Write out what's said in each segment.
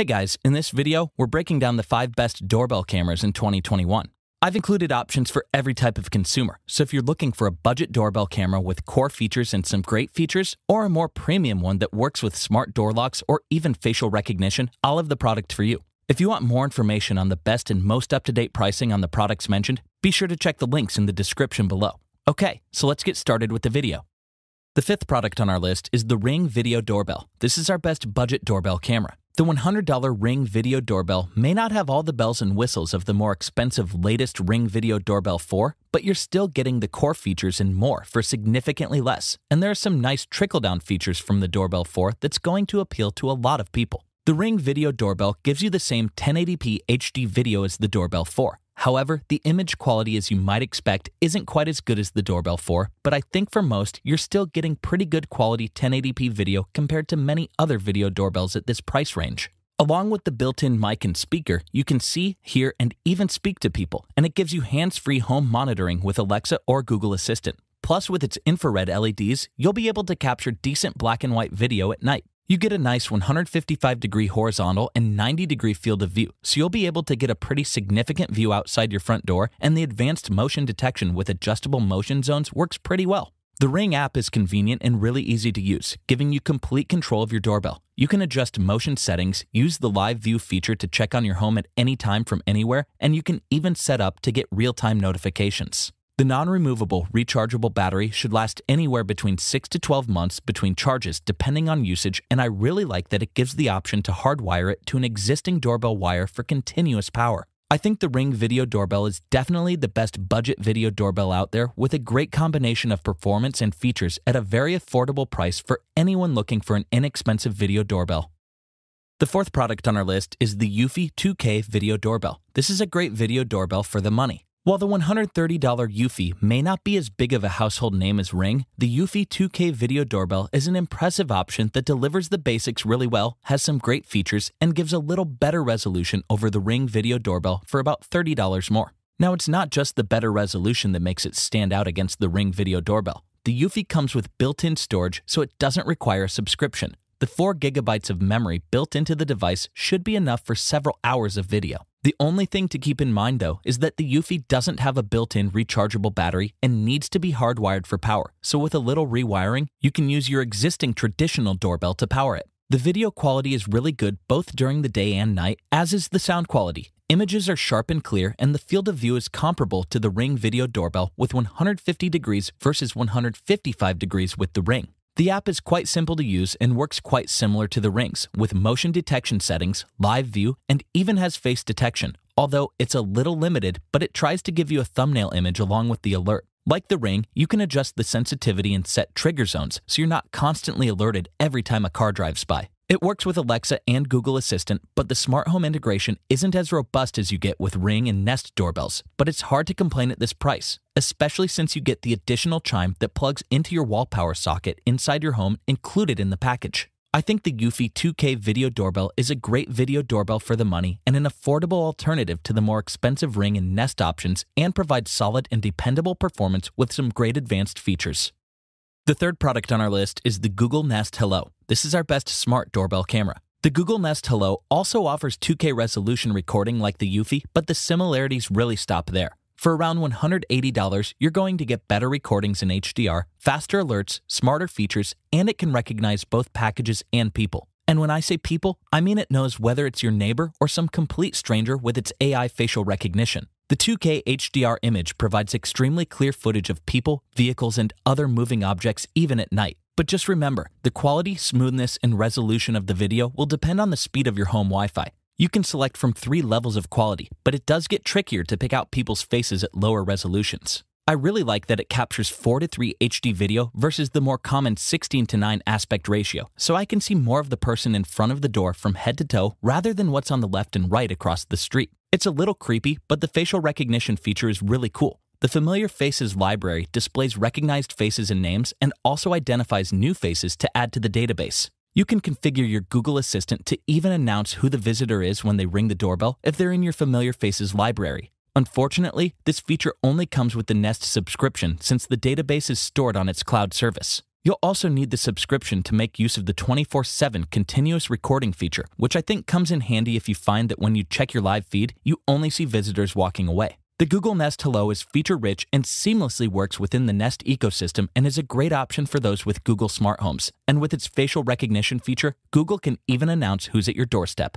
Hey guys, in this video, we're breaking down the 5 best doorbell cameras in 2021. I've included options for every type of consumer, so if you're looking for a budget doorbell camera with core features and some great features, or a more premium one that works with smart door locks or even facial recognition, I'll have the product for you. If you want more information on the best and most up-to-date pricing on the products mentioned, be sure to check the links in the description below. Okay, so let's get started with the video. The fifth product on our list is the Ring Video Doorbell. This is our best budget doorbell camera. The $100 Ring video doorbell may not have all the bells and whistles of the more expensive latest Ring Video Doorbell 4, but you're still getting the core features and more for significantly less. And there are some nice trickle down features from the Doorbell 4 that's going to appeal to a lot of people. The Ring Video Doorbell gives you the same 1080p HD video as the Doorbell 4, However, the image quality, as you might expect, isn't quite as good as the Doorbell 4, but I think for most, you're still getting pretty good quality 1080p video compared to many other video doorbells at this price range. Along with the built-in mic and speaker, you can see, hear, and even speak to people, and it gives you hands-free home monitoring with Alexa or Google Assistant. Plus, with its infrared LEDs, you'll be able to capture decent black and white video at night, you get a nice 155 degree horizontal and 90 degree field of view, so you'll be able to get a pretty significant view outside your front door, and the advanced motion detection with adjustable motion zones works pretty well. The Ring app is convenient and really easy to use, giving you complete control of your doorbell. You can adjust motion settings, use the live view feature to check on your home at any time from anywhere, and you can even set up to get real time notifications. The non-removable, rechargeable battery should last anywhere between 6 to 12 months between charges depending on usage and I really like that it gives the option to hardwire it to an existing doorbell wire for continuous power. I think the Ring Video Doorbell is definitely the best budget video doorbell out there with a great combination of performance and features at a very affordable price for anyone looking for an inexpensive video doorbell. The fourth product on our list is the Eufy 2K Video Doorbell. This is a great video doorbell for the money. While the $130 Eufy may not be as big of a household name as Ring, the Eufy 2K video doorbell is an impressive option that delivers the basics really well, has some great features, and gives a little better resolution over the Ring video doorbell for about $30 more. Now, it's not just the better resolution that makes it stand out against the Ring video doorbell. The Eufy comes with built-in storage, so it doesn't require a subscription. The 4 gigabytes of memory built into the device should be enough for several hours of video. The only thing to keep in mind, though, is that the Eufy doesn't have a built-in rechargeable battery and needs to be hardwired for power, so with a little rewiring, you can use your existing traditional doorbell to power it. The video quality is really good both during the day and night, as is the sound quality. Images are sharp and clear, and the field of view is comparable to the Ring video doorbell with 150 degrees versus 155 degrees with the Ring. The app is quite simple to use and works quite similar to the rings, with motion detection settings, live view, and even has face detection, although it's a little limited, but it tries to give you a thumbnail image along with the alert. Like the ring, you can adjust the sensitivity and set trigger zones so you're not constantly alerted every time a car drives by. It works with Alexa and Google Assistant, but the smart home integration isn't as robust as you get with Ring and Nest doorbells, but it's hard to complain at this price, especially since you get the additional chime that plugs into your wall power socket inside your home included in the package. I think the Eufy 2K video doorbell is a great video doorbell for the money and an affordable alternative to the more expensive Ring and Nest options and provides solid and dependable performance with some great advanced features. The third product on our list is the Google Nest Hello. This is our best smart doorbell camera. The Google Nest Hello also offers 2K resolution recording like the Eufy, but the similarities really stop there. For around $180, you're going to get better recordings in HDR, faster alerts, smarter features, and it can recognize both packages and people. And when I say people, I mean it knows whether it's your neighbor or some complete stranger with its AI facial recognition. The 2K HDR image provides extremely clear footage of people, vehicles, and other moving objects even at night. But just remember, the quality, smoothness, and resolution of the video will depend on the speed of your home Wi-Fi. You can select from three levels of quality, but it does get trickier to pick out people's faces at lower resolutions. I really like that it captures 4 3 HD video versus the more common 16 9 aspect ratio, so I can see more of the person in front of the door from head to toe rather than what's on the left and right across the street. It's a little creepy, but the facial recognition feature is really cool. The Familiar Faces library displays recognized faces and names and also identifies new faces to add to the database. You can configure your Google Assistant to even announce who the visitor is when they ring the doorbell if they're in your Familiar Faces library. Unfortunately, this feature only comes with the Nest subscription since the database is stored on its cloud service. You'll also need the subscription to make use of the 24 7 continuous recording feature, which I think comes in handy if you find that when you check your live feed, you only see visitors walking away. The Google Nest Hello is feature rich and seamlessly works within the Nest ecosystem and is a great option for those with Google smart homes. And with its facial recognition feature, Google can even announce who's at your doorstep.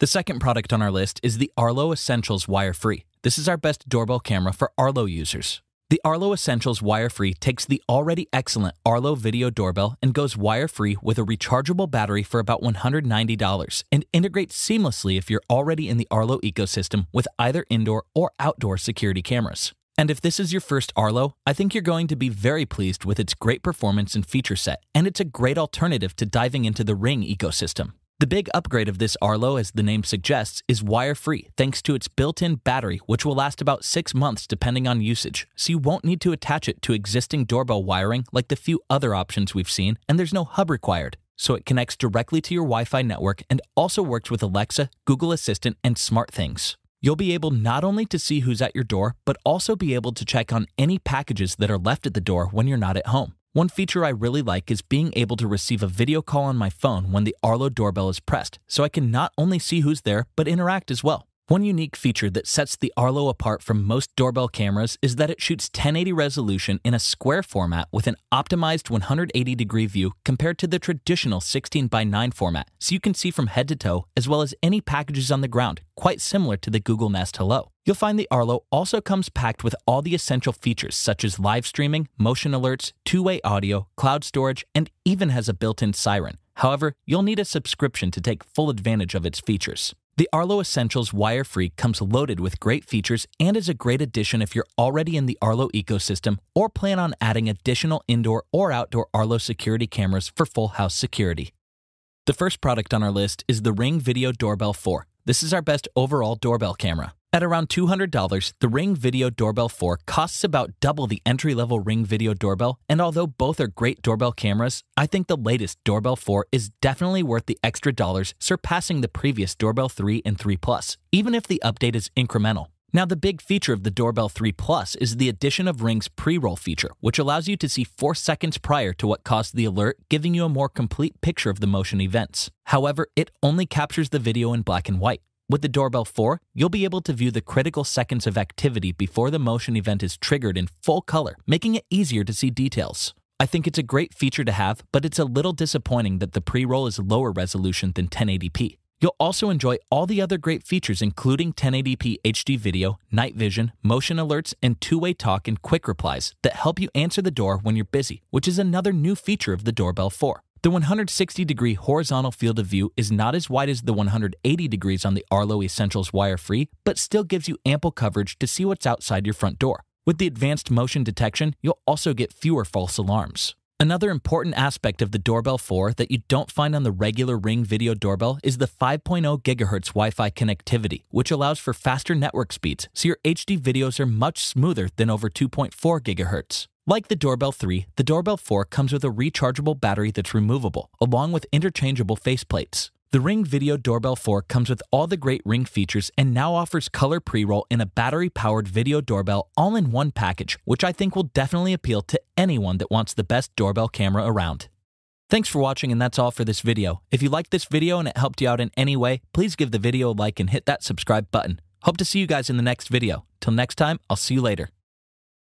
The second product on our list is the Arlo Essentials Wire Free. This is our best doorbell camera for Arlo users. The Arlo Essentials Wire Free takes the already excellent Arlo Video Doorbell and goes wire free with a rechargeable battery for about $190 and integrates seamlessly if you're already in the Arlo ecosystem with either indoor or outdoor security cameras. And if this is your first Arlo, I think you're going to be very pleased with its great performance and feature set, and it's a great alternative to diving into the Ring ecosystem. The big upgrade of this Arlo, as the name suggests, is wire-free thanks to its built-in battery, which will last about 6 months depending on usage, so you won't need to attach it to existing doorbell wiring like the few other options we've seen, and there's no hub required. So it connects directly to your Wi-Fi network and also works with Alexa, Google Assistant, and smart things. You'll be able not only to see who's at your door, but also be able to check on any packages that are left at the door when you're not at home. One feature I really like is being able to receive a video call on my phone when the Arlo doorbell is pressed, so I can not only see who's there, but interact as well. One unique feature that sets the Arlo apart from most doorbell cameras is that it shoots 1080 resolution in a square format with an optimized 180 degree view compared to the traditional 16 by 9 format, so you can see from head to toe as well as any packages on the ground, quite similar to the Google Nest Hello. You'll find the Arlo also comes packed with all the essential features such as live streaming, motion alerts, two-way audio, cloud storage, and even has a built-in siren. However, you'll need a subscription to take full advantage of its features. The Arlo Essentials Wire Free comes loaded with great features and is a great addition if you're already in the Arlo ecosystem or plan on adding additional indoor or outdoor Arlo security cameras for full house security. The first product on our list is the Ring Video Doorbell 4. This is our best overall doorbell camera. At around $200, the Ring Video Doorbell 4 costs about double the entry level Ring Video Doorbell, and although both are great doorbell cameras, I think the latest Doorbell 4 is definitely worth the extra dollars, surpassing the previous Doorbell 3 and 3 Plus, even if the update is incremental. Now, the big feature of the Doorbell 3 Plus is the addition of Ring's pre roll feature, which allows you to see four seconds prior to what caused the alert, giving you a more complete picture of the motion events. However, it only captures the video in black and white. With the Doorbell 4, you'll be able to view the critical seconds of activity before the motion event is triggered in full color, making it easier to see details. I think it's a great feature to have, but it's a little disappointing that the pre-roll is lower resolution than 1080p. You'll also enjoy all the other great features including 1080p HD video, night vision, motion alerts, and two-way talk and quick replies that help you answer the door when you're busy, which is another new feature of the Doorbell 4. The 160 degree horizontal field of view is not as wide as the 180 degrees on the Arlo Essentials Wire Free, but still gives you ample coverage to see what's outside your front door. With the advanced motion detection, you'll also get fewer false alarms. Another important aspect of the Doorbell 4 that you don't find on the regular Ring video doorbell is the 5.0 GHz Wi Fi connectivity, which allows for faster network speeds, so your HD videos are much smoother than over 2.4 GHz. Like the Doorbell 3, the Doorbell 4 comes with a rechargeable battery that's removable, along with interchangeable faceplates. The Ring Video Doorbell 4 comes with all the great Ring features and now offers color pre roll in a battery powered video doorbell all in one package, which I think will definitely appeal to anyone that wants the best doorbell camera around. Thanks for watching and that's all for this video. If you liked this video and it helped you out in any way, please give the video a like and hit that subscribe button. Hope to see you guys in the next video. Till next time, I'll see you later.